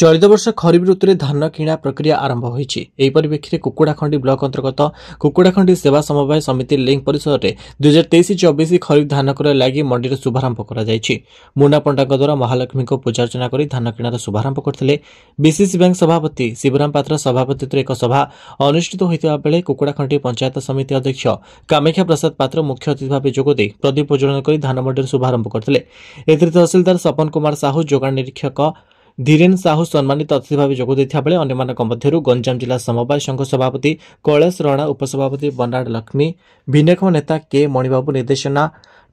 চলিত বর্ষ খরিফ ঋতুরে ধান কিଣା প্রক্রিয়া আরম্ভ হয়েছে এই পরিপ্রেক্ষীতে কুকুড়াখণ্ডি ব্লক অন্তর্গত কুকুড়াখণ্ডি সেবা সমবায় সমিতি লিঙ্ক পরিষদে দুই হাজার তেইশ চব্বিশ খরিফ ধান ক্রয় লাগি মন্ডির শুভারম্ভ କରାଯାଇଛି ମୁନା ପଣ୍ଡାଙ୍କ ଦ୍ୱାରା ମହାଲକ୍ଷ୍ମୀଙ୍କୁ ପୂଜାର୍ଚ୍ଚନା କରି ଧାନ କିଣାର ଶୁଭାରମ୍ଭ କରିଥିଲେ ବିସିସି ବ୍ୟାଙ୍କ ସଭାପତି ଶିବରାମ ପାତ୍ର ସଭାପତିତ୍ୱରେ ଏକ ସଭା ଅନୁଷ୍ଠିତ ହୋଇଥିବା ବେଳେ କୁକୁଡ଼ାଖଣ୍ଡି ପଞ୍ଚାୟତ ସମିତି ଅଧ୍ୟକ୍ଷ କାମାକ୍ଷା ପ୍ରସାଦ ପାତ୍ର ମୁଖ୍ୟ ଅତିଥି ଭାବେ ଯୋଗଦେଇ ପ୍ରଦୀପ ପ୍ରଜ୍ୱଳନ କରି ଧାନ ମଣ୍ଡିର ଶୁଭାରମ୍ଭ କରିଥିଲେ ଏଥିରେ ତହସିଲଦାର ସପନ କୁମାର ସାହୁ ଯୋଗାଣ ନିରୀକ୍ଷକ ଧୀରେନ୍ ସାହୁ ସମ୍ମାନିତ ଅତିଥି ଭାବେ ଯୋଗ ଦେଇଥିବା ବେଳେ ଅନ୍ୟମାନଙ୍କ ମଧ୍ୟରୁ ଗଞ୍ଜାମ ଜିଲ୍ଲା ସମବାୟ ସଂଘ ସଭାପତି କୈଳାସ ରଣା ଉପସଭାପତି ବନାଡ ଲକ୍ଷ୍ମୀ ବିନୟକ୍ଷମ ନେତା କେ ମଣିବାବୁ ନିର୍ଦ୍ଦେଶନା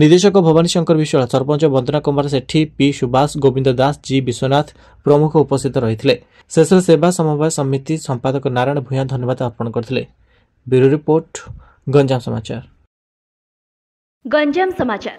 ନିର୍ଦ୍ଦେଶକ ଭବାନୀ ଶଙ୍କର ବିଶ୍ୱାଳ ସରପଞ୍ଚ ବନ୍ଦନା କୁମାର ସେଠୀ ପି ସୁବାସ ଗୋବିନ୍ଦ ଦାସ ଜି ବିଶ୍ୱନାଥ ପ୍ରମୁଖ ଉପସ୍ଥିତ ରହିଥିଲେ ଶେଷରେ ସେବା ସମବାୟ ସମିତି ସମ୍ପାଦକ ନାରାୟଣ ଭୂୟାଁ ଧନ୍ୟବାଦ ଅର୍ପଣ କରିଥିଲେ ବ୍ୟୁରୋ ରିପୋର୍ଟ ଗଞ୍ଜାମ ସମାଚାର ଗଞ୍ଜାମ ସମାଚାର